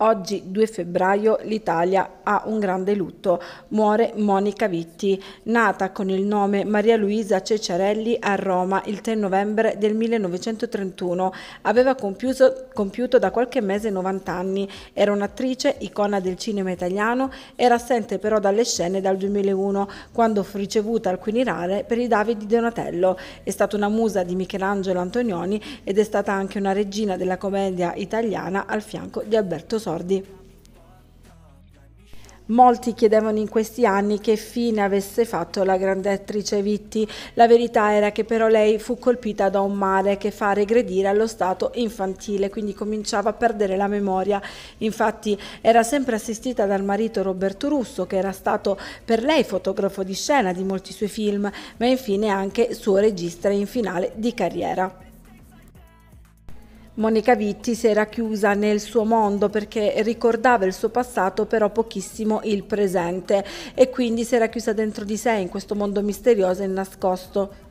Oggi 2 febbraio l'Italia ha un grande lutto. Muore Monica Vitti, nata con il nome Maria Luisa Cecciarelli a Roma il 3 novembre del 1931. Aveva compiuto, compiuto da qualche mese 90 anni, era un'attrice, icona del cinema italiano, era assente però dalle scene dal 2001, quando fu ricevuta al Quirinale per i David di Donatello. È stata una musa di Michelangelo Antonioni ed è stata anche una regina della commedia italiana al fianco di Alberto Sordi sordi. Molti chiedevano in questi anni che fine avesse fatto la grande attrice Vitti. La verità era che però lei fu colpita da un male che fa regredire allo stato infantile, quindi cominciava a perdere la memoria. Infatti era sempre assistita dal marito Roberto Russo, che era stato per lei fotografo di scena di molti suoi film, ma infine anche suo regista in finale di carriera. Monica Vitti si era chiusa nel suo mondo perché ricordava il suo passato però pochissimo il presente e quindi si era chiusa dentro di sé in questo mondo misterioso e nascosto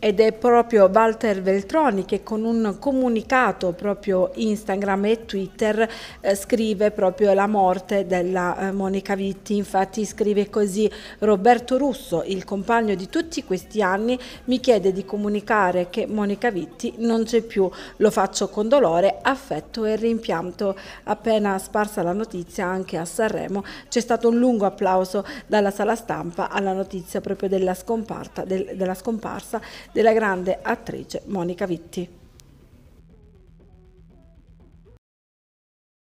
ed è proprio Walter Veltroni che con un comunicato proprio Instagram e Twitter eh, scrive proprio la morte della eh, Monica Vitti, infatti scrive così Roberto Russo, il compagno di tutti questi anni, mi chiede di comunicare che Monica Vitti non c'è più, lo faccio con dolore, affetto e rimpianto. Appena sparsa la notizia anche a Sanremo c'è stato un lungo applauso dalla sala stampa alla notizia proprio della, scomparta, del, della scomparsa della grande attrice Monica Vitti.